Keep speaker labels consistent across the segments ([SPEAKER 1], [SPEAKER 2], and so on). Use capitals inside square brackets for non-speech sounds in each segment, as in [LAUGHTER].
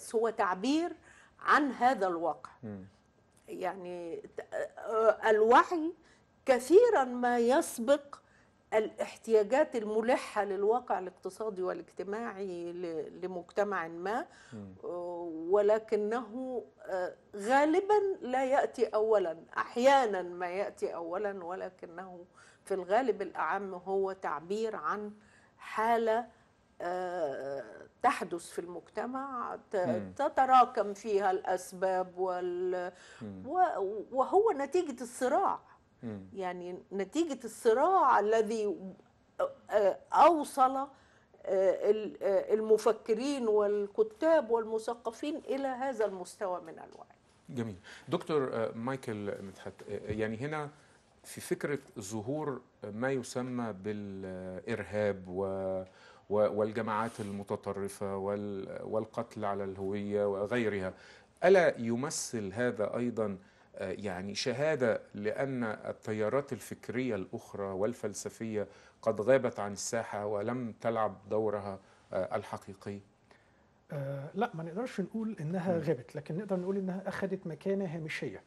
[SPEAKER 1] الرأس هو تعبير عن هذا الواقع يعني آه، الوعي كثيرا ما يسبق الاحتياجات الملحة للواقع الاقتصادي والاجتماعي لمجتمع ما آه، ولكنه آه، غالبا لا يأتي أولا أحيانا ما يأتي أولا ولكنه في الغالب الأعم هو تعبير عن حالة تحدث في المجتمع تتراكم فيها الأسباب وال... وهو نتيجة الصراع يعني نتيجة الصراع الذي أوصل المفكرين والكتاب والمثقفين إلى هذا المستوى من الوعي
[SPEAKER 2] جميل دكتور مايكل متحت يعني هنا في فكرة ظهور ما يسمى بالإرهاب و والجماعات المتطرفة والقتل على الهوية وغيرها ألا يمثل هذا أيضا آه، يعني شهادة لأن التيارات الفكرية الأخرى والفلسفية قد غابت عن الساحة ولم تلعب دورها آه، الحقيقي
[SPEAKER 3] آه، لا ما نقدرش نقول انها غابت لكن نقدر نقول انها اخذت مكانه هامشيه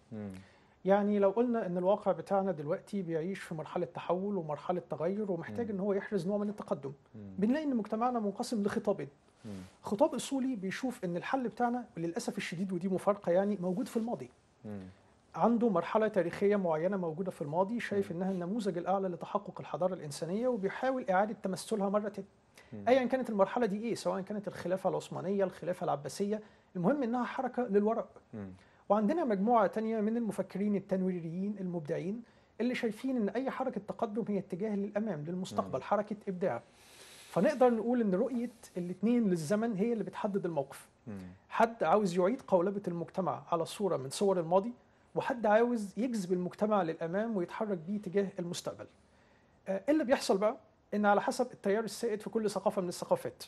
[SPEAKER 3] يعني لو قلنا ان الواقع بتاعنا دلوقتي بيعيش في مرحله تحول ومرحله تغير ومحتاج ان هو يحرز نوع من التقدم بنلاقي ان مجتمعنا منقسم لخطابين خطاب اصولي بيشوف ان الحل بتاعنا للاسف الشديد ودي مفارقه يعني موجود في الماضي عنده مرحله تاريخيه معينه موجوده في الماضي شايف انها النموذج الاعلى لتحقق الحضاره الانسانيه وبيحاول اعاده تمثلها مره ثانيه ايا كانت المرحله دي ايه سواء كانت الخلافه العثمانيه الخلافه العباسيه المهم انها حركه للوراء وعندنا مجموعة تانية من المفكرين التنويريين المبدعين اللي شايفين ان اي حركة تقدم هي اتجاه للامام للمستقبل مم. حركة ابداع فنقدر نقول ان رؤية الاثنين للزمن هي اللي بتحدد الموقف مم. حد عاوز يعيد قولبة المجتمع على صورة من صور الماضي وحد عاوز يجذب المجتمع للامام ويتحرك بيه تجاه المستقبل آه، إيه اللي بيحصل بقى ان على حسب التيار السائد في كل ثقافه من الثقافات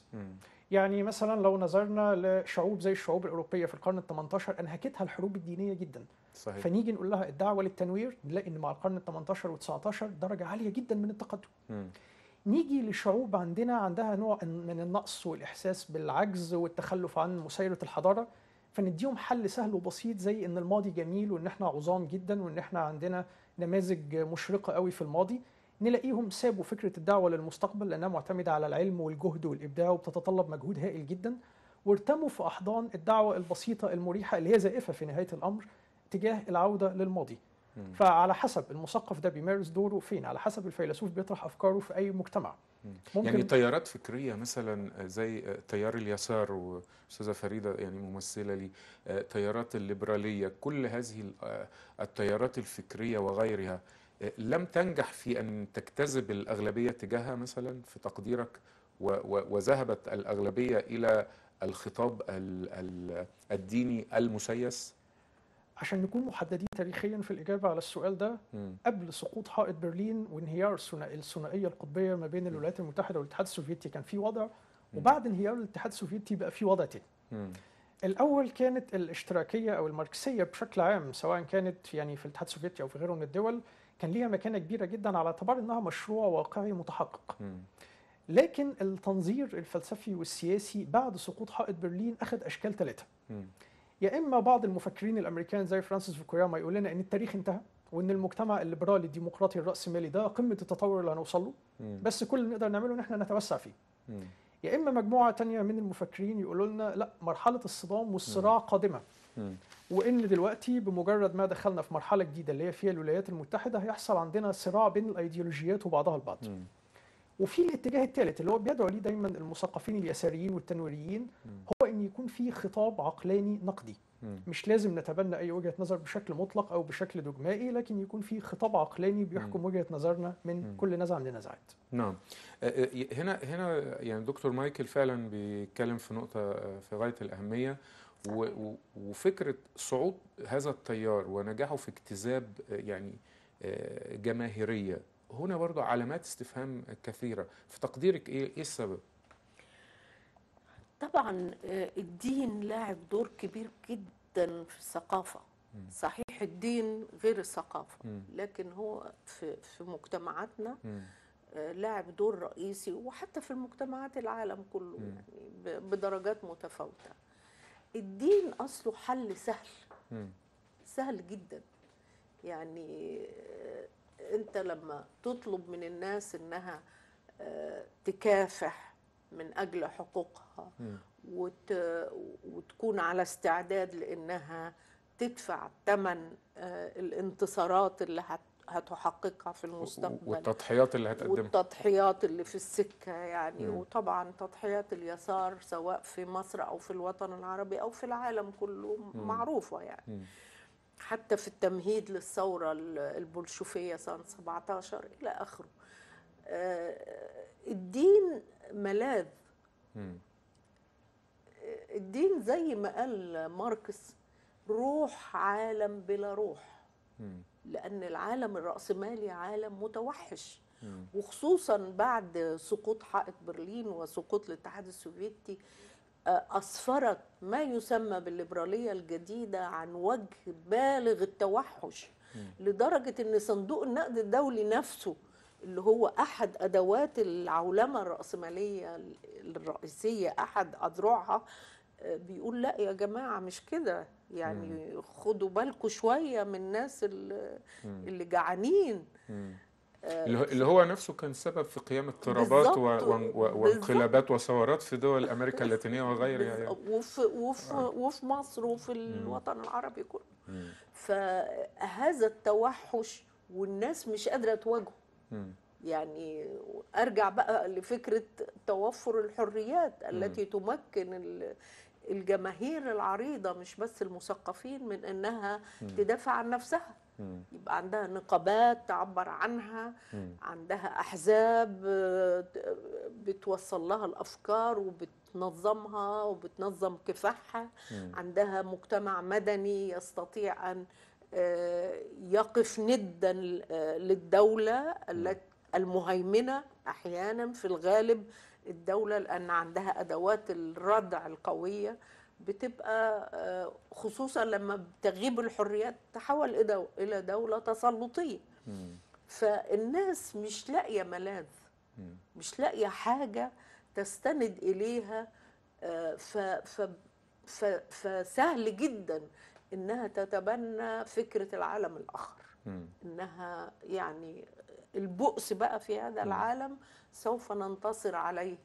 [SPEAKER 3] يعني مثلا لو نظرنا لشعوب زي الشعوب الاوروبيه في القرن ال 18 انهكتها الحروب الدينيه جدا صحيح. فنيجي نقول لها الدعوه للتنوير نلاقي ان مع القرن ال 18 و19 درجه عاليه جدا من التقدم م. نيجي لشعوب عندنا عندها نوع من النقص والاحساس بالعجز والتخلف عن مسيره الحضاره فنديهم حل سهل وبسيط زي ان الماضي جميل وان احنا عظام جدا وان احنا عندنا نماذج مشرقه قوي في الماضي نلاقيهم سابوا فكره الدعوه للمستقبل لانها معتمده على العلم والجهد والابداع وبتتطلب مجهود هائل جدا وارتموا في احضان الدعوه البسيطه المريحه اللي هي زائفه في نهايه الامر تجاه العوده للماضي مم. فعلى حسب المثقف ده بيمارس دوره فين على حسب الفيلسوف بيطرح افكاره في اي مجتمع ممكن يعني تيارات
[SPEAKER 2] فكريه مثلا زي تيار آه، اليسار واستاذه فريده يعني ممثله لي تيارات آه، الليبراليه كل هذه التيارات آه، الفكريه وغيرها لم تنجح في ان تجتذب الاغلبيه تجاهها مثلا في تقديرك وذهبت الاغلبيه الى الخطاب الديني المسيس
[SPEAKER 3] عشان نكون محددين تاريخيا في الاجابه على السؤال ده قبل سقوط حائط برلين وانهيار الثنائيه القطبيه ما بين الولايات المتحده والاتحاد السوفيتي كان في وضع وبعد انهيار الاتحاد السوفيتي بقى في وضع تاني الاول كانت الاشتراكيه او الماركسيه بشكل عام سواء كانت يعني في الاتحاد السوفيتي او في غيره من الدول كان ليها مكانه كبيره جدا على اعتبار انها مشروع واقعي متحقق. لكن التنظير الفلسفي والسياسي بعد سقوط حائط برلين اخذ اشكال ثلاثه. يا اما بعض المفكرين الامريكان زي فرانسيس فوكوياما يقول لنا ان التاريخ انتهى وان المجتمع الليبرالي الديمقراطي الراسمالي ده قمه التطور اللي هنوصل له بس كل اللي نقدر نعمله ان احنا نتوسع فيه. يا اما مجموعه تانية من المفكرين يقولوا لنا لا مرحله الصدام والصراع قادمه وان دلوقتي بمجرد ما دخلنا في مرحله جديده اللي هي فيها الولايات المتحده هيحصل عندنا صراع بين الايديولوجيات وبعضها البعض م. وفي الاتجاه الثالث اللي هو بيدعو ليه دايما المثقفين اليساريين والتنويريين هو ان يكون في خطاب عقلاني نقدي مش لازم نتبنى اي وجهه نظر بشكل مطلق او بشكل دوجمائي لكن يكون في خطاب عقلاني بيحكم وجهه نظرنا من كل نزعه من النزعات.
[SPEAKER 2] نعم هنا هنا يعني دكتور مايكل فعلا بيتكلم في نقطه آه، في غايه الاهميه وفكره صعود هذا التيار ونجاحه في اكتساب آه، يعني آه، جماهيريه هنا برضه علامات استفهام كثيره في تقديرك ايه ايه السبب
[SPEAKER 1] طبعا آه، الدين لاعب دور كبير جدا في الثقافه صحيح الدين غير الثقافه لكن هو في في مجتمعاتنا لاعب دور رئيسي وحتى في المجتمعات العالم كله يعني بدرجات متفاوته الدين اصله حل سهل سهل جدا يعني آه، انت لما تطلب من الناس انها آه، تكافح من اجل حقوقها وت... وتكون على استعداد لانها تدفع ثمن آه، الانتصارات اللي هت هتحققها في المستقبل
[SPEAKER 2] والتضحيات اللي هتقدمها
[SPEAKER 1] والتضحيات اللي في السكه يعني مم. وطبعا تضحيات اليسار سواء في مصر او في الوطن العربي او في العالم كله مم. معروفه يعني مم. حتى في التمهيد للثوره البولشوفيه سنه 17 الى اخره آه، الدين ملاذ الدين زي ما قال ماركس روح عالم بلا روح مم. لان العالم الراسمالي عالم متوحش وخصوصا بعد سقوط حائط برلين وسقوط الاتحاد السوفيتي آه، أسفرت ما يسمى بالليبرالية الجديدة عن وجه بالغ التوحش لدرجة أن صندوق النقد الدولي نفسه اللي هو أحد أدوات العولمة الرأسمالية الرئيسية أحد أذرعها آه، بيقول لا يا جماعة مش كده يعني خدوا بالكم شويه من الناس اللي, اللي جعانين آه، اللي هو
[SPEAKER 2] نفسه كان سبب في قيام اضطرابات وانقلابات وثورات في دول امريكا اللاتينيه وغيرها يعني.
[SPEAKER 1] وفي وفي آه. وفي مصر وفي الوطن العربي كله فهذا التوحش والناس مش قادره تواجهه يعني ارجع بقى لفكره توفر الحريات التي مم. تمكن الجماهير العريضه مش بس المثقفين من انها م. تدافع عن نفسها م. يبقى عندها نقابات تعبر عنها م. عندها احزاب بتوصل لها الافكار وبتنظمها وبتنظم كفاحها عندها مجتمع مدني يستطيع ان آه، يقف ندا آه، للدوله المهيمنه احيانا في الغالب الدولة لأن عندها أدوات الردع القوية بتبقى آه، خصوصا لما بتغيب الحريات تحول إلى دولة تسلطية فالناس مش لاقية ملاذ مش لاقية حاجة تستند إليها آه، فسهل جدا انها تتبنى فكره العالم الاخر انها يعني البؤس بقى في هذا العالم سوف ننتصر عليه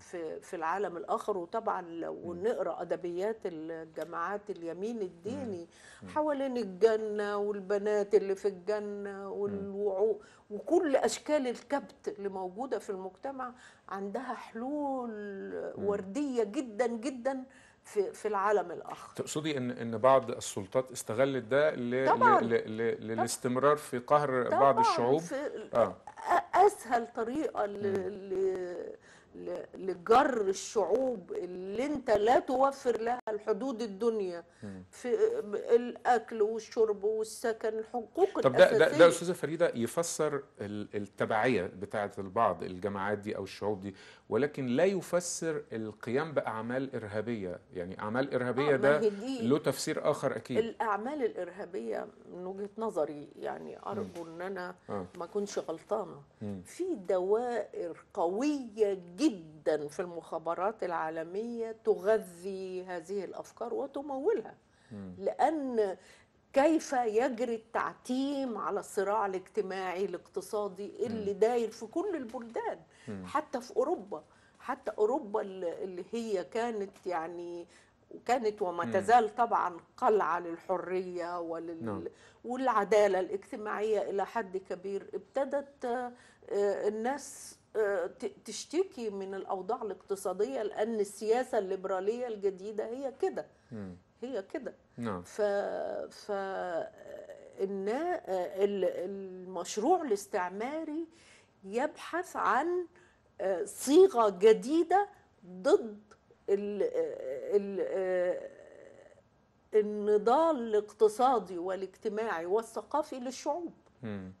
[SPEAKER 1] في في العالم الاخر وطبعا لو نقرا ادبيات الجماعات اليمين الديني حوالين الجنه والبنات اللي في الجنه والوعوء وكل اشكال الكبت اللي موجوده في المجتمع عندها حلول ورديه جدا جدا في في العالم الاخر
[SPEAKER 2] تقصدي ان ان بعض السلطات استغلت ده ل ل ل للاستمرار في قهر طبعاً بعض الشعوب في آه.
[SPEAKER 1] اسهل طريقه ل لجر الشعوب اللي انت لا توفر لها الحدود الدنيا في الاكل والشرب والسكن الحقوق طب الاساسيه ده ده استاذه
[SPEAKER 2] فريده يفسر التبعيه بتاعه البعض الجماعات دي او الشعوب دي ولكن لا يفسر القيام باعمال ارهابيه يعني اعمال ارهابيه آه، ده له تفسير اخر اكيد
[SPEAKER 1] الاعمال الارهابيه من وجهه نظري يعني ارجو ان انا آه. ما اكونش غلطانه في دوائر قويه جدا جدا في المخابرات العالميه تغذي هذه الافكار وتمولها لان كيف يجري التعتيم على الصراع الاجتماعي الاقتصادي اللي داير في كل البلدان حتى في اوروبا حتى اوروبا اللي هي كانت يعني وكانت وما تزال طبعا قلعة للحرية ولل... نعم. والعدالة الاجتماعية إلى حد كبير ابتدت آه، الناس تشتكي من الاوضاع الاقتصاديه لان السياسه الليبراليه الجديده هي كده هي كده نعم ف ف إن المشروع الاستعماري يبحث عن آه، صيغه جديده ضد ال ال آه، النضال الاقتصادي والاجتماعي والثقافي للشعوب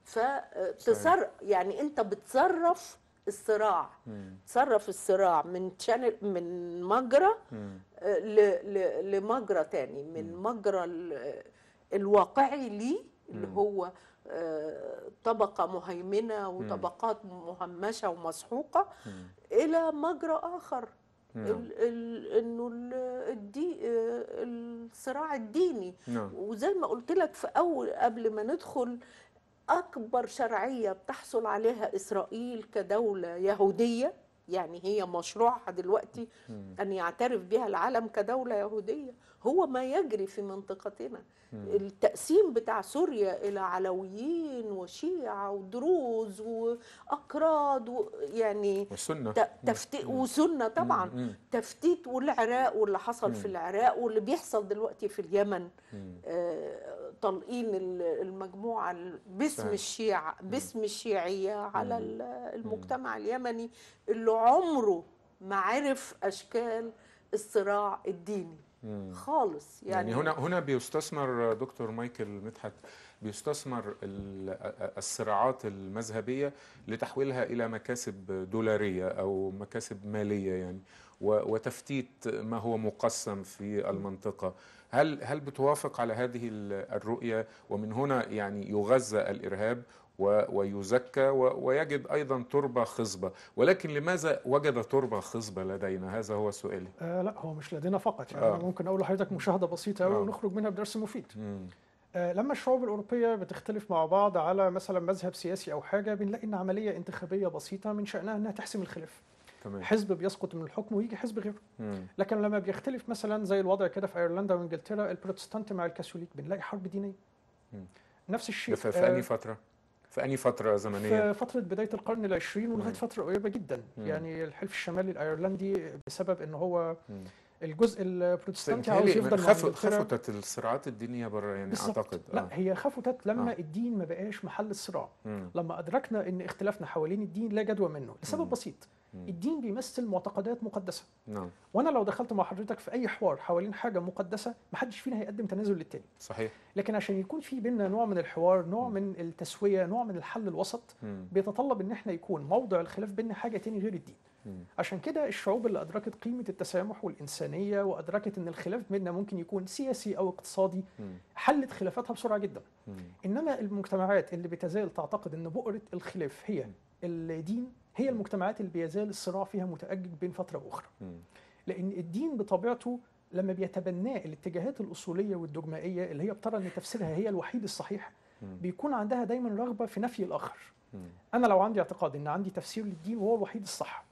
[SPEAKER 1] فتسر آه، يعني انت بتصرف الصراع مم. تصرف الصراع من شانل من مجرى آه، لمجرى تاني من مجرى الواقعي ليه اللي هو آه، طبقة مهيمنة وطبقات مهمشة ومسحوقة إلى مجرى آخر انه الدي آه، الصراع الديني نعم. وزي ما قلت لك في اول قبل ما ندخل أكبر شرعية بتحصل عليها إسرائيل كدولة يهودية يعني هي مشروعها دلوقتي أن يعترف بها العالم كدولة يهودية هو ما يجري في منطقتنا التقسيم بتاع سوريا إلى علويين وشيعة ودروز وأكراد و يعني وسنة تفتيت وسنة طبعا تفتيت والعراق واللي حصل في العراق واللي بيحصل دلوقتي في اليمن طالقين المجموعه باسم الشيعه باسم الشيعيه على المجتمع اليمني اللي عمره ما عرف اشكال الصراع الديني خالص يعني, يعني هنا هنا
[SPEAKER 2] بيستثمر دكتور مايكل مدحت بيستثمر الصراعات المذهبية لتحويلها إلى مكاسب دولارية أو مكاسب مالية يعني وتفتيت ما هو مقسم في المنطقة هل هل بتوافق على هذه الرؤية ومن هنا يعني يغذى الإرهاب ويزكى ويجد أيضا تربة خصبة ولكن لماذا وجد تربة خصبة لدينا هذا هو سؤالي
[SPEAKER 3] آه لا هو مش لدينا فقط يعني آه. ممكن أقول لحضرتك مشاهدة بسيطة آه. ونخرج منها بدرس مفيد م. آه، لما الشعوب الأوروبية بتختلف مع بعض على مثلا مذهب سياسي أو حاجة بنلاقي إن عملية انتخابية بسيطة من شأنها إنها تحسم الخلاف تمام. حزب بيسقط من الحكم ويجي حزب غيره لكن لما بيختلف مثلا زي الوضع كده في ايرلندا وانجلترا البروتستانت مع الكاثوليك بنلاقي حرب دينيه مم. نفس الشيء في, في آه، انهي
[SPEAKER 2] فتره في انهي فتره زمنيه في
[SPEAKER 3] فتره بدايه القرن العشرين ولغايه فتره قريبه جدا مم. يعني الحلف الشمالي الايرلندي بسبب ان هو مم. الجزء البروتستانتي عاوز يفضل خف... خفتت
[SPEAKER 2] الصراعات الدينيه بره يعني بالزبط. اعتقد لا آه.
[SPEAKER 3] هي خفتت لما آه. الدين ما بقاش محل الصراع مم. لما ادركنا ان اختلافنا حوالين الدين لا جدوى منه لسبب بسيط مم. الدين بيمثل معتقدات مقدسه نعم وانا لو دخلت مع حضرتك في اي حوار حوالين حاجه مقدسه محدش فينا هيقدم تنازل للتاني صحيح لكن عشان يكون في بيننا نوع من الحوار نوع مم. من التسويه نوع من الحل الوسط مم. بيتطلب ان احنا يكون موضع الخلاف بيننا حاجه تاني غير الدين عشان كده الشعوب اللي أدركت قيمة التسامح والإنسانية وأدركت إن الخلاف بيننا ممكن يكون سياسي أو اقتصادي حلت خلافاتها بسرعة جدا إنما المجتمعات اللي بتزال تعتقد إن بؤرة الخلاف هي الدين هي المجتمعات اللي بيزال الصراع فيها متأجج بين فترة وأخرى لأن الدين بطبيعته لما بيتبناه الاتجاهات الأصولية والدجمائية اللي هي بترى إن تفسيرها هي الوحيد الصحيح بيكون عندها دايما رغبة في نفي الآخر أنا لو عندي اعتقاد إن عندي تفسير للدين وهو الوحيد الصح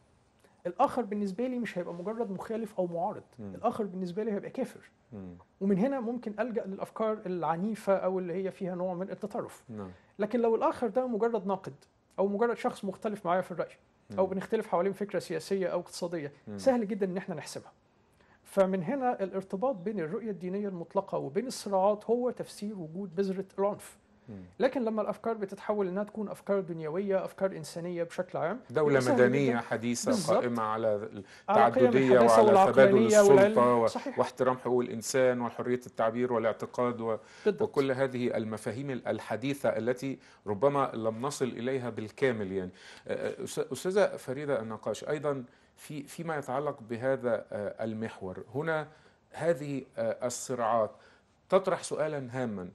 [SPEAKER 3] الاخر بالنسبه لي مش هيبقى مجرد مخالف او معارض م. الاخر بالنسبه لي هيبقى كافر م. ومن هنا ممكن الجا للافكار العنيفه او اللي هي فيها نوع من التطرف نعم. لكن لو الاخر ده مجرد ناقد او مجرد شخص مختلف معايا في الراي او بنختلف حوالين فكره سياسيه او اقتصاديه م. سهل جدا ان احنا نحسبها فمن هنا الارتباط بين الرؤيه الدينيه المطلقه وبين الصراعات هو تفسير وجود بذره العنف لكن لما الافكار بتتحول انها تكون افكار دنيويه افكار انسانيه بشكل عام دوله مدنيه حديثه قائمه
[SPEAKER 2] على التعدديه وعلى تبادل السلطه صحيح. واحترام حقوق الانسان وحريه التعبير والاعتقاد و... وكل هذه المفاهيم الحديثه التي ربما لم نصل اليها بالكامل يعني استاذه فريده النقاش ايضا في فيما يتعلق بهذا المحور هنا هذه الصراعات تطرح سؤالا هاما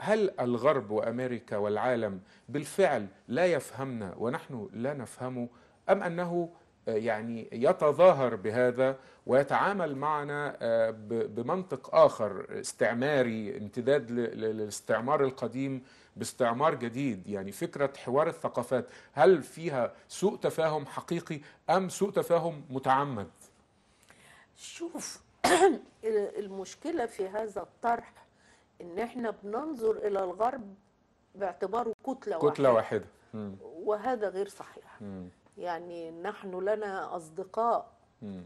[SPEAKER 2] هل الغرب وامريكا والعالم بالفعل لا يفهمنا ونحن لا نفهمه ام انه آه، يعني يتظاهر بهذا ويتعامل معنا آه، بمنطق اخر استعماري امتداد للاستعمار القديم باستعمار جديد يعني فكره حوار الثقافات هل فيها سوء تفاهم حقيقي ام سوء تفاهم متعمد
[SPEAKER 1] شوف [CLEARS THROAT] المشكله في هذا الطرح ان احنا بننظر الى الغرب باعتباره كتله واحده كتله واحده وهذا غير صحيح يعني نحن لنا اصدقاء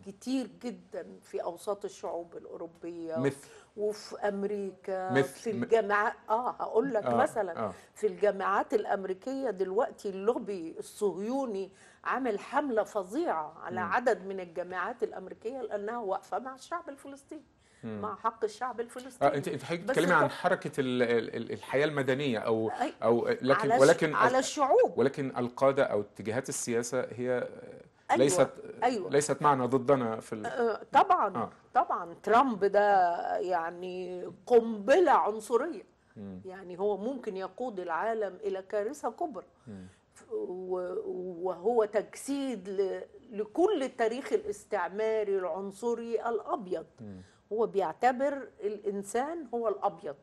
[SPEAKER 1] كتير جدا في اوساط الشعوب الاوروبيه مثل وفي امريكا مثل في الجامعات اه هقول لك آه. مثلا آه. في الجامعات الامريكيه دلوقتي اللوبي الصهيوني عمل حمله فظيعه على عدد من الجامعات الامريكيه لانها واقفه مع الشعب الفلسطيني مع حق الشعب الفلسطيني آه انت انت بتتكلمي عن
[SPEAKER 2] حركه الحياه المدنيه او او لكن على ولكن على الشعوب ولكن القاده او اتجاهات السياسه هي
[SPEAKER 1] أيوة ليست أيوة
[SPEAKER 2] ليست معنا ضدنا في ال... أه،
[SPEAKER 1] طبعا آه. طبعا ترامب ده يعني قنبله عنصريه يعني هو ممكن يقود العالم الى كارثه كبرى وهو تجسيد لكل التاريخ الاستعماري العنصري الابيض م. هو بيعتبر الانسان هو الابيض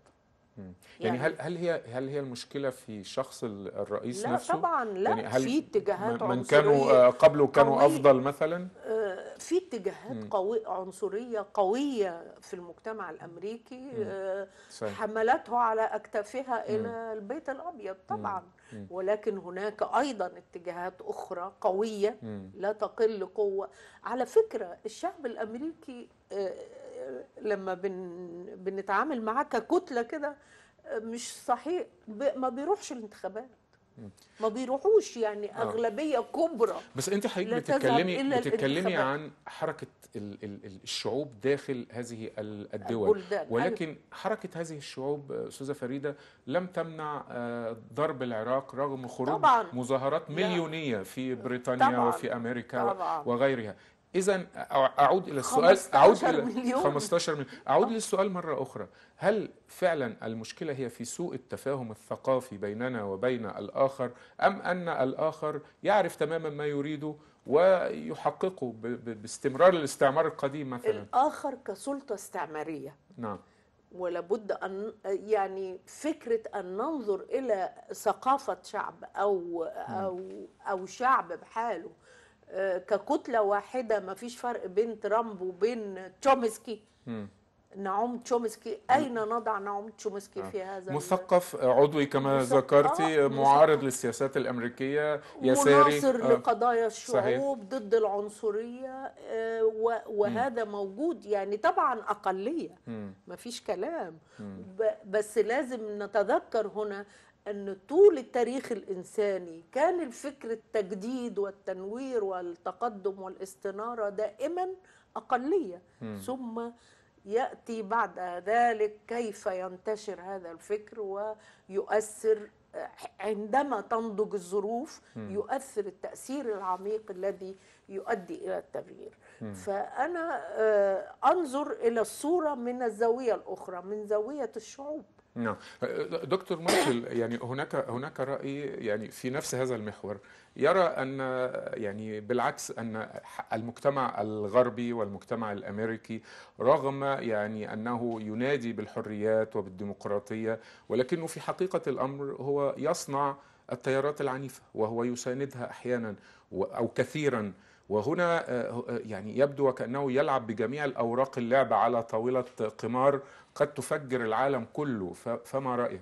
[SPEAKER 2] يعني, يعني هل هل هي هل هي المشكله في شخص الرئيس لا نفسه؟ لا طبعا لا يعني هل في اتجاهات من كانوا آه، قبله كانوا افضل مثلا؟
[SPEAKER 1] آه، في اتجاهات قوي عنصريه قويه في المجتمع الامريكي آه، صحيح. حملته على اكتافها الى البيت الابيض طبعا ولكن هناك ايضا اتجاهات اخرى قويه لا تقل قوه على فكره الشعب الامريكي لما بن بنتعامل معاه ككتله كده مش صحيح ما بيروحش الانتخابات ما بيروحوش يعني آه. اغلبيه كبرى بس انت حضرتك بتتكلمي بتتكلمي عن
[SPEAKER 2] حركه ال ال الشعوب داخل هذه الدول البلدان. ولكن حركه هذه الشعوب استاذه فريده لم تمنع آه، ضرب العراق رغم خروج طبعاً. مظاهرات مليونيه في بريطانيا طبعاً. وفي امريكا طبعاً. وغيرها اذا اعود الى السؤال اعود الى مليون. 15 مليون اعود للسؤال مره اخرى هل فعلا المشكله هي في سوء التفاهم الثقافي بيننا وبين الاخر ام ان الاخر يعرف تماما ما يريده ويحققه باستمرار الاستعمار القديم مثلا
[SPEAKER 1] الاخر كسلطه استعماريه نعم ولابد ان يعني فكره ان ننظر الى ثقافه شعب او او او شعب بحاله ككتله واحده ما فيش فرق بين ترامب وبين تشومسكي نعوم تشومسكي اين نضع نعوم تشومسكي آه. في هذا
[SPEAKER 2] مثقف عضوي كما مثقف ذكرتي آه، معارض للسياسات الامريكيه يساري مناصر آه. لقضايا الشعوب
[SPEAKER 1] ضد العنصريه وهذا موجود يعني طبعا اقليه ما فيش كلام بس لازم نتذكر هنا أن طول التاريخ الإنساني كان الفكر التجديد والتنوير والتقدم والاستنارة دائما أقلية م. ثم يأتي بعد ذلك كيف ينتشر هذا الفكر ويؤثر عندما تنضج الظروف يؤثر التأثير العميق الذي يؤدي إلى التغيير فأنا آه، أنظر إلى الصورة من الزاوية الأخرى من زاوية الشعوب
[SPEAKER 2] نعم أه، دكتور مايكل يعني هناك هناك راي يعني في نفس هذا المحور يرى ان يعني بالعكس ان المجتمع الغربي والمجتمع الامريكي رغم يعني انه ينادي بالحريات وبالديمقراطيه ولكنه في حقيقه الامر هو يصنع التيارات العنيفه وهو يساندها احيانا او كثيرا وهنا آه، آه، يعني يبدو وكأنه يلعب بجميع الأوراق اللعبة على طاولة قمار قد تفجر العالم كله فما رأيك؟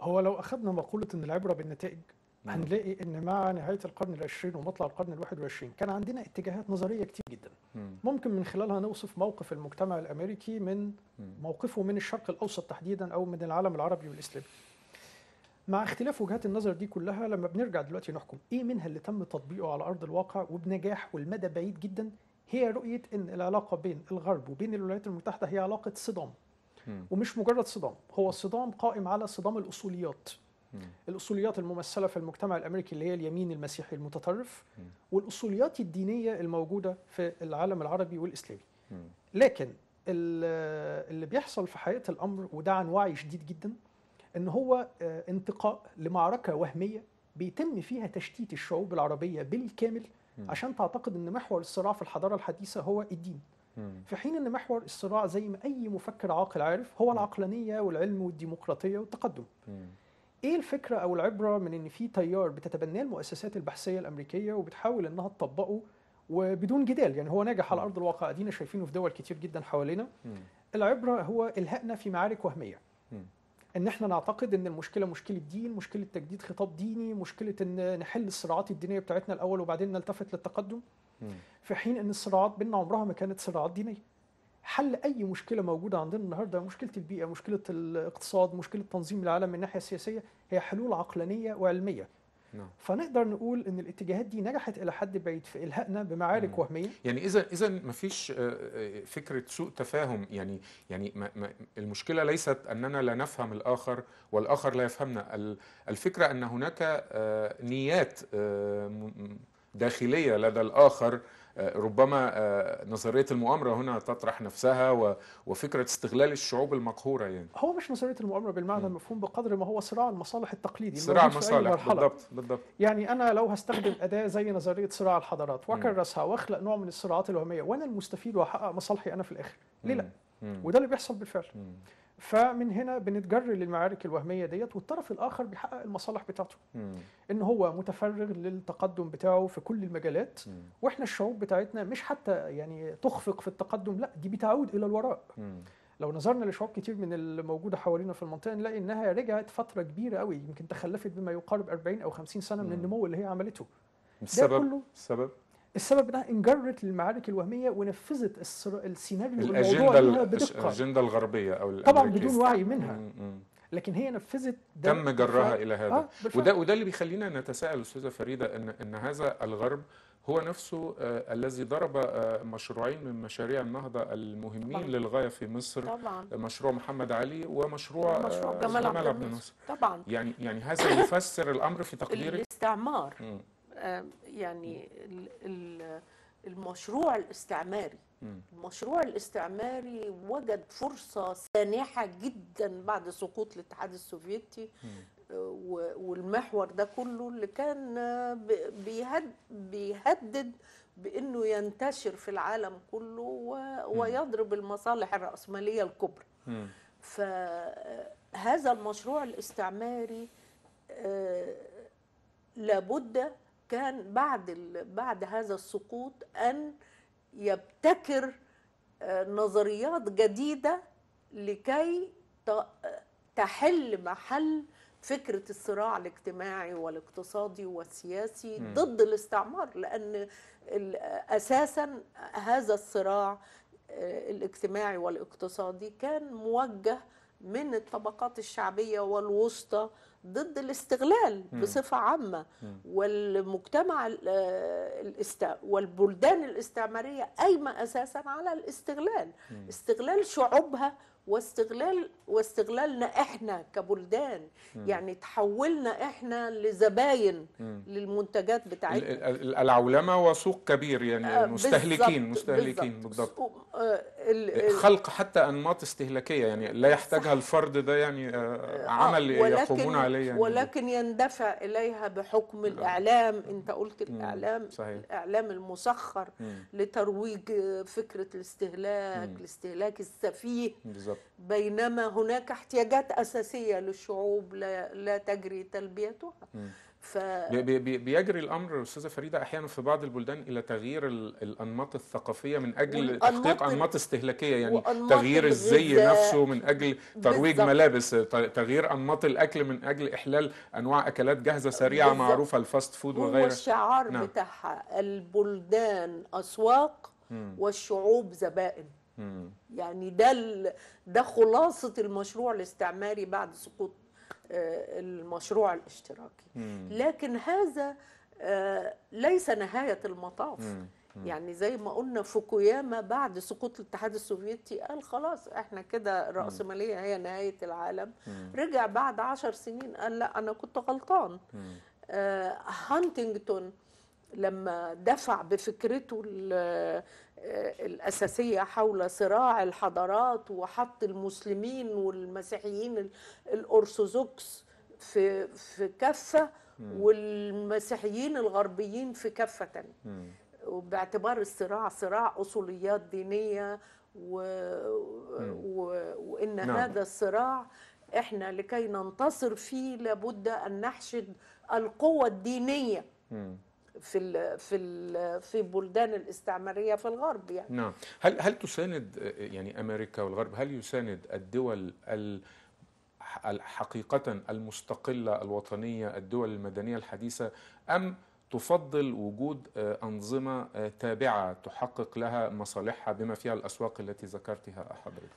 [SPEAKER 3] هو لو أخذنا مقولة أن العبرة بالنتائج نعم. هنلاقي ان مع نهايه القرن العشرين ومطلع القرن الواحد والعشرين كان عندنا اتجاهات نظريه كتير جدا ممكن من خلالها نوصف موقف المجتمع الامريكي من موقفه من الشرق الاوسط تحديدا او من العالم العربي والاسلامي مع اختلاف وجهات النظر دي كلها لما بنرجع دلوقتي نحكم ايه منها اللي تم تطبيقه على ارض الواقع وبنجاح والمدى بعيد جدا هي رؤيه ان العلاقه بين الغرب وبين الولايات المتحده هي علاقه صدام ومش مجرد صدام هو صدام قائم على صدام الاصوليات الاصوليات الممثله في المجتمع الامريكي اللي هي اليمين المسيحي المتطرف والاصوليات الدينيه الموجوده في العالم العربي والاسلامي لكن اللي بيحصل في حقيقه الامر وده عن وعي شديد جدا ان هو آه، انتقاء لمعركه وهميه بيتم فيها تشتيت الشعوب العربيه بالكامل عشان تعتقد ان محور الصراع في الحضاره الحديثه هو الدين في حين ان محور الصراع زي ما اي مفكر عاقل عارف هو العقلانيه والعلم والديمقراطيه والتقدم ايه الفكره او العبره من ان في تيار بتتبناه المؤسسات البحثيه الامريكيه وبتحاول انها تطبقه وبدون جدال يعني هو ناجح على ارض الواقع ادينا شايفينه في دول كتير جدا حوالينا العبره هو الهائنا في معارك وهميه ان احنا نعتقد ان المشكله مشكله دين مشكله تجديد خطاب ديني مشكله ان نحل الصراعات الدينيه بتاعتنا الاول وبعدين نلتفت للتقدم في حين ان الصراعات بيننا عمرها ما كانت صراعات دينيه حل اي مشكله موجوده عندنا النهارده مشكله البيئه مشكله الاقتصاد مشكله تنظيم العالم من الناحيه السياسيه هي حلول عقلانيه وعلميه نعم. فنقدر نقول ان الاتجاهات دي نجحت الى حد بعيد في الهائنا بمعارك مم. وهميه
[SPEAKER 2] يعني اذا اذا ما فيش آه، آه، فكره سوء تفاهم يعني يعني ما ما المشكله ليست اننا لا نفهم الاخر والاخر لا يفهمنا الفكره ان هناك آه، نيات داخليه لدى الاخر آه، ربما آه، نظريه المؤامره هنا تطرح نفسها وفكره استغلال الشعوب المقهوره يعني
[SPEAKER 3] هو مش نظريه المؤامره بالمعنى المفهوم بقدر ما هو صراع المصالح التقليدي صراع المصالح بالضبط بالضبط يعني انا لو هستخدم اداه زي نظريه صراع الحضارات واكرسها واخلق نوع من الصراعات الوهميه وانا المستفيد واحقق مصالحي انا في الاخر ليه لا وده اللي بيحصل بالفعل فمن هنا بنتجر للمعارك الوهميه ديت والطرف الاخر بيحقق المصالح بتاعته مم. ان هو متفرغ للتقدم بتاعه في كل المجالات مم. واحنا الشعوب بتاعتنا مش حتى يعني تخفق في التقدم لا دي بتعود الى الوراء مم. لو نظرنا لشعوب كتير من الموجوده حوالينا في المنطقه نلاقي انها رجعت فتره كبيره قوي يمكن تخلفت بما يقارب 40 او 50 سنه من النمو اللي هي عملته السبب ده كله السبب السبب انها انجرت للمعارك الوهميه ونفذت السيناريو الاجنده الاجنده
[SPEAKER 2] الغربيه او طبعا بدون وعي منها م-م.
[SPEAKER 3] لكن هي نفذت ده تم جرها الى هذا آه وده
[SPEAKER 2] وده اللي بيخلينا نتساءل استاذه فريده ان ان هذا الغرب هو نفسه آه الذي ضرب آه مشروعين من مشاريع النهضة المهمين طبعا. للغاية في مصر طبعا. مشروع محمد علي ومشروع آه، مشروع جمال عبد الناصر طبعا يعني يعني هذا يفسر الأمر في تقديرك
[SPEAKER 1] الاستعمار م. يعني المشروع الاستعماري المشروع الاستعماري وجد فرصة سانحة جدا بعد سقوط الاتحاد السوفيتي آه، والمحور ده كله اللي كان آه، بيهدد بأنه ينتشر في العالم كله ويضرب المصالح الرأسمالية الكبرى فهذا المشروع الاستعماري آه، لابد كان بعد بعد هذا السقوط ان يبتكر آه، نظريات جديده لكي تحل محل فكرة الصراع الاجتماعي والاقتصادي والسياسي م. ضد الاستعمار لأن أساسا هذا الصراع آه، الاجتماعي والاقتصادي كان موجه من الطبقات الشعبية والوسطى ضد الاستغلال بصفة عامة والمجتمع آه، الاست... والبلدان الاستعمارية قايمة أساسا على الاستغلال استغلال شعوبها واستغلال واستغلالنا احنا كبلدان م. يعني تحولنا احنا لزباين م. للمنتجات بتاعتنا
[SPEAKER 2] العولمه وسوق كبير يعني آه، المستهلكين مستهلكين بالضبط
[SPEAKER 1] آه، خلق
[SPEAKER 2] حتى انماط استهلاكيه يعني لا يحتاجها الفرد ده يعني آه، عمل يقومون عليه يعني ولكن
[SPEAKER 1] يندفع اليها بحكم نعم. الاعلام انت قلت الاعلام صحيح. الاعلام المسخر م. لترويج فكره الاستهلاك الاستهلاك السفيه بالضبط. بينما هناك احتياجات أساسية للشعوب لا, لا تجري تلبيتها ف...
[SPEAKER 2] بيجري الامر استاذه فريده احيانا في بعض البلدان الى تغيير الانماط الثقافيه من اجل تحقيق انماط استهلاكيه يعني تغيير الزي نفسه من اجل ترويج بالزبط. ملابس تغيير انماط الاكل من اجل احلال انواع اكلات جاهزه سريعه بالزبط. معروفه الفاست فود وغيرها والشعار نعم.
[SPEAKER 1] بتاعها البلدان اسواق والشعوب زبائن يعني ده ده خلاصه المشروع الاستعماري بعد سقوط آه، المشروع الاشتراكي لكن هذا آه، ليس نهايه المطاف يعني زي ما قلنا فوكوياما بعد سقوط الاتحاد السوفيتي قال خلاص احنا كده الرأسمالية هي نهاية العالم رجع بعد عشر سنين قال لا أنا كنت غلطان آه، هانتنجتون لما دفع بفكرته الأساسية حول صراع الحضارات وحط المسلمين والمسيحيين الأرثوذكس في في كفة والمسيحيين الغربيين في كفة تانية باعتبار الصراع صراع أصوليات دينية و... و... وإن نعم. هذا الصراع إحنا لكي ننتصر فيه لابد أن نحشد القوة الدينية مم. في الـ في الـ في بلدان الاستعماريه في الغرب يعني
[SPEAKER 2] نعم هل هل تساند يعني امريكا والغرب هل يساند الدول حقيقه المستقله الوطنيه الدول المدنيه الحديثه ام تفضل وجود آه، انظمه آه، تابعه تحقق لها مصالحها بما فيها الاسواق التي ذكرتها حضرتك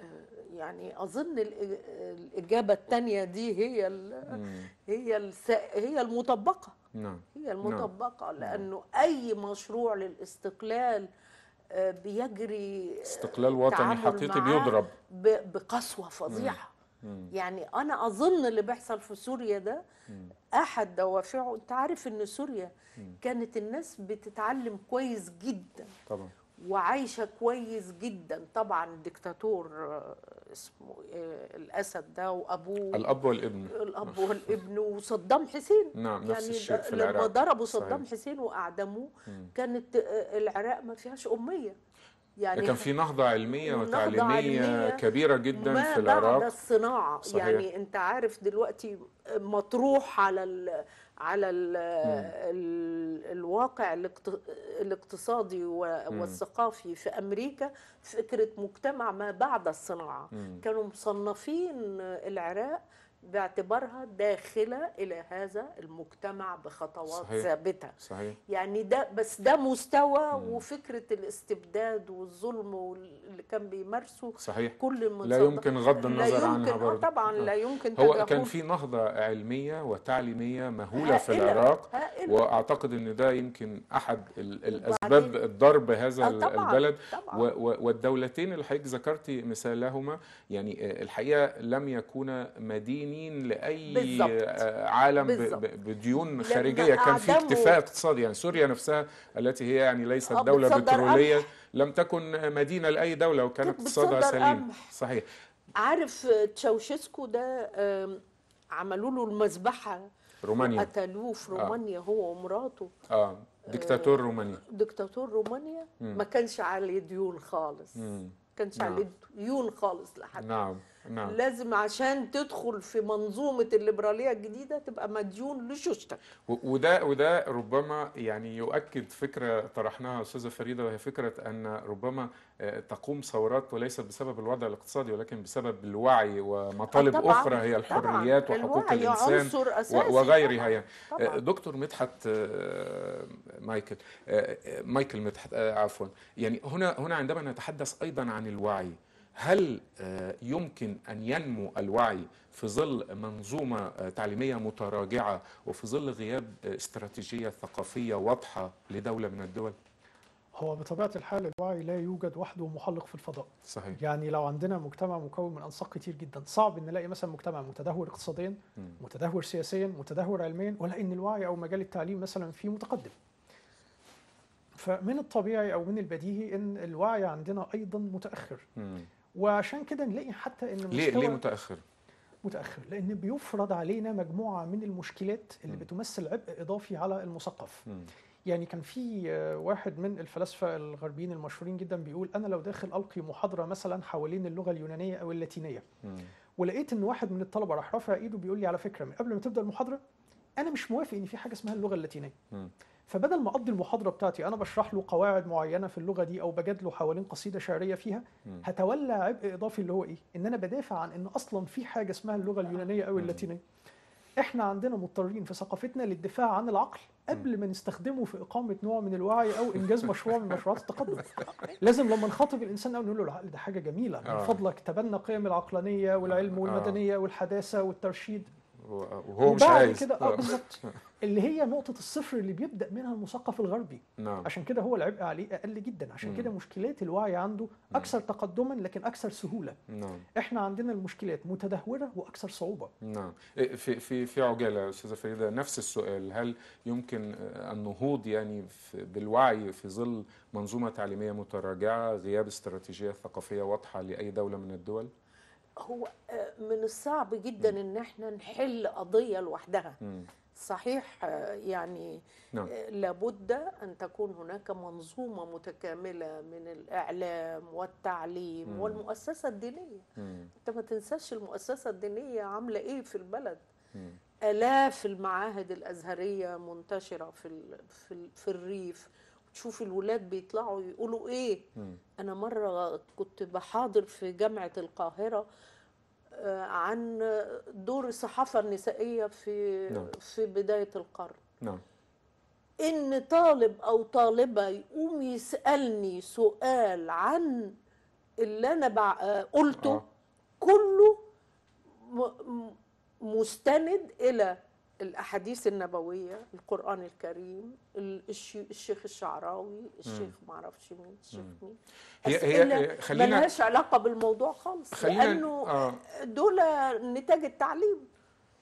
[SPEAKER 1] آه، يعني اظن الاجابه الثانيه دي هي هي هي المطبقه نعم. هي نعم. المطبقة نعم. لأنه أي مشروع للاستقلال آه، بيجري آه، استقلال وطني حقيقي بيضرب بقسوة فظيعة يعني أنا أظن اللي بيحصل في سوريا ده أحد دوافعه أنت عارف إن سوريا كانت الناس بتتعلم كويس جدا طبعا. وعايشه كويس جدا طبعا الدكتاتور آه، اسمه آه، الاسد ده وابوه الاب والابن الاب والابن وصدام حسين نعم يعني نفس الشيء في العراق لما ضربوا صدام صحيح. حسين واعدموه كانت آه، العراق ما فيهاش اميه يعني كان في
[SPEAKER 2] نهضة علمية وتعليمية علمية كبيرة جدا ما في العراق بعد
[SPEAKER 1] الصناعة صحيح. يعني انت عارف دلوقتي مطروح على على الـ الـ الواقع الاقتصادي والثقافي في امريكا فكره مجتمع ما بعد الصناعه كانوا مصنفين العراق باعتبارها داخلة إلى هذا المجتمع بخطوات صحيح. ثابتة صحيح. يعني ده بس ده مستوى مم. وفكرة الاستبداد والظلم اللي كان بيمارسه صحيح. كل من لا يمكن غض النظر لا يمكن عنها آه، برضه. طبعا آه. لا يمكن هو كان في
[SPEAKER 2] نهضة علمية وتعليمية مهولة هائلة. في العراق هائلة. وأعتقد أن ده يمكن أحد الأسباب الضرب هذا آه، طبعاً. البلد طبعاً. والدولتين اللي حضرتك ذكرتي مثالهما يعني الحقيقة لم يكونا مديني مديونين لاي بالزبط. آه، عالم بالزبط. بديون خارجيه كان في اكتفاء اقتصادي يعني سوريا نفسها التي هي يعني ليست آه، دوله بتروليه لم تكن مدينه لاي دوله وكان اقتصادها سليم صحيح
[SPEAKER 1] عارف تشاوشيسكو ده عملوا له المذبحه
[SPEAKER 2] رومانيا قتلوه في آه. رومانيا
[SPEAKER 1] آه. هو ومراته
[SPEAKER 2] اه دكتاتور رومانيا
[SPEAKER 1] دكتاتور رومانيا ما كانش عليه ديون خالص ما كانش نعم. عليه ديون خالص لحد نعم نعم. لازم عشان تدخل في منظومه الليبراليه الجديده تبقى مديون لشوشتك
[SPEAKER 2] وده وده ربما يعني يؤكد فكره طرحناها استاذه فريده وهي فكره ان ربما آه، تقوم ثورات وليس بسبب الوضع الاقتصادي ولكن بسبب الوعي ومطالب آه، طبعا اخرى هي الحريات طبعا وحقوق الانسان وغيرها يعني آه، دكتور مدحت مايكل مايكل مدحت عفوا يعني هنا هنا عندما نتحدث ايضا عن الوعي هل آه، يمكن أن ينمو الوعي في ظل منظومة آه، تعليمية متراجعة وفي ظل غياب آه، استراتيجية ثقافية واضحة لدولة من الدول؟
[SPEAKER 3] هو بطبيعة الحال الوعي لا يوجد وحده محلق في الفضاء صحيح. يعني لو عندنا مجتمع مكون من أنساق كتير جدا صعب أن نلاقي مثلا مجتمع متدهور اقتصاديا متدهور سياسيا متدهور علميا ولا أن الوعي أو مجال التعليم مثلا فيه متقدم فمن الطبيعي أو من البديهي أن الوعي عندنا أيضا متأخر مم. وعشان كده نلاقي حتى ان ليه ليه متاخر؟ متاخر لان بيفرض علينا مجموعه من المشكلات اللي م. بتمثل عبء اضافي على المثقف يعني كان في آه، واحد من الفلاسفه الغربيين المشهورين جدا بيقول انا لو داخل القي محاضره مثلا حوالين اللغه اليونانيه او اللاتينيه م. ولقيت ان واحد من الطلبه راح رافع ايده بيقول لي على فكره من قبل ما تبدا المحاضره انا مش موافق ان في حاجه اسمها اللغه اللاتينيه م. فبدل ما اقضي المحاضره بتاعتي انا بشرح له قواعد معينه في اللغه دي او بجد له حوالين قصيده شعريه فيها هتولى عبء اضافي اللي هو ايه ان انا بدافع عن ان اصلا في حاجه اسمها اللغه اليونانيه او اللاتينيه احنا عندنا مضطرين في ثقافتنا للدفاع عن العقل قبل ما نستخدمه في اقامه نوع من الوعي او انجاز مشروع من مشروعات التقدم لازم لما نخاطب الانسان او نقول له العقل ده حاجه جميله من آه. فضلك تبنى قيم العقلانيه والعلم آه. والمدنيه والحداثه والترشيد
[SPEAKER 2] وهو مش عايز كده اه نعم. بالظبط [LAUGHS]
[SPEAKER 3] اللي هي نقطه الصفر اللي بيبدا منها المثقف الغربي نعم. عشان كده هو العبء عليه اقل جدا عشان كده مشكلات الوعي عنده نعم. اكثر تقدما لكن اكثر سهوله نعم. احنا عندنا المشكلات متدهوره واكثر صعوبه
[SPEAKER 2] نعم إيه، في في في عجاله استاذه فريده نفس السؤال هل يمكن آه، النهوض يعني بالوعي في ظل منظومه تعليميه متراجعه غياب استراتيجيه ثقافيه واضحه لاي دوله من الدول
[SPEAKER 1] هو آه، من الصعب جدا م. ان احنا نحل قضيه لوحدها م. صحيح آه، يعني نعم. آه، لابد ان تكون هناك منظومه متكامله من الاعلام والتعليم مم. والمؤسسه الدينيه مم. انت ما تنساش المؤسسه الدينيه عامله ايه في البلد مم. الاف المعاهد الازهريه منتشره في في, في الريف شوف الولاد بيطلعوا يقولوا ايه مم. انا مره كنت بحاضر في جامعه القاهره آه، عن دور الصحافه النسائيه في نعم. في بدايه القرن نعم. ان طالب او طالبه يقوم يسالني سؤال عن اللي انا آه، قلته آه. كله مستند الى الاحاديث النبويه القران الكريم الشيخ الشعراوي الشيخ ما اعرفش مين الشيخ مين هي هي خلينا ملهاش علاقه بالموضوع خالص لانه آه دول نتاج التعليم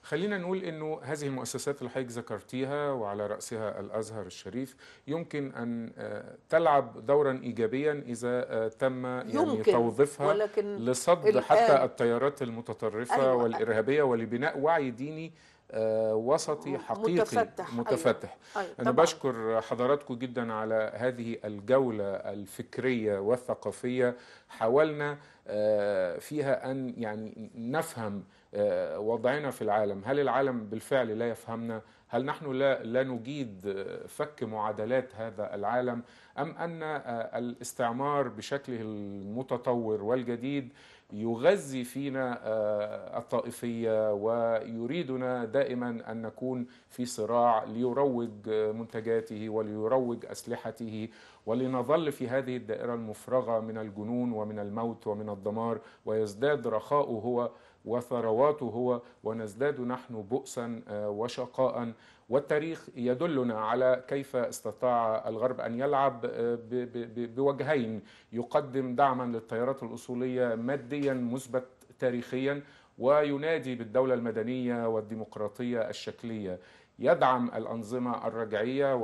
[SPEAKER 2] خلينا نقول انه هذه المؤسسات اللي حضرتك ذكرتيها وعلى راسها الازهر الشريف يمكن ان آه، تلعب دورا ايجابيا اذا آه، تم يعني توظيفها لصد حتى آه. التيارات المتطرفه أيوة والارهابيه ولبناء وعي ديني آه، وسطي حقيقي متفتح, أيوة. متفتح. أيوة. أيوة. أنا طبعا. بشكر حضراتكم جدا على هذه الجولة الفكرية والثقافية حاولنا آه، فيها أن يعني نفهم آه، وضعنا في العالم هل العالم بالفعل لا يفهمنا هل نحن لا, لا نجيد فك معادلات هذا العالم أم أن الاستعمار بشكله المتطور والجديد يغذي فينا آه، الطائفيه ويريدنا دائما ان نكون في صراع ليروج آه، منتجاته وليروج اسلحته ولنظل في هذه الدائره المفرغه من الجنون ومن الموت ومن الدمار ويزداد رخاؤه هو وثرواته هو ونزداد نحن بؤسا آه، وشقاء والتاريخ يدلنا على كيف استطاع الغرب ان يلعب آه، بوجهين يقدم دعما للتيارات الاصوليه ماديا مثبت تاريخيا وينادي بالدوله المدنيه والديمقراطيه الشكليه يدعم الانظمه الرجعيه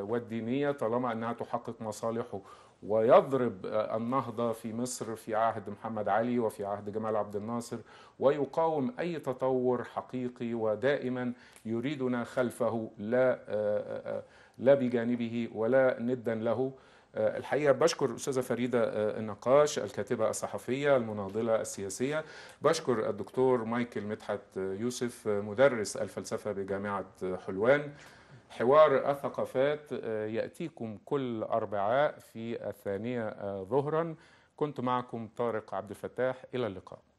[SPEAKER 2] والدينيه طالما انها تحقق مصالحه ويضرب آه، النهضة في مصر في عهد محمد علي وفي عهد جمال عبد الناصر ويقاوم أي تطور حقيقي ودائما يريدنا خلفه لا آه، آه، لا بجانبه ولا ندا له الحقيقه بشكر الاستاذه فريده النقاش الكاتبه الصحفيه المناضله السياسيه بشكر الدكتور مايكل مدحت يوسف مدرس الفلسفه بجامعه حلوان حوار الثقافات آه، يأتيكم كل أربعاء في الثانية آه، ظهرا كنت معكم طارق عبد الفتاح إلى اللقاء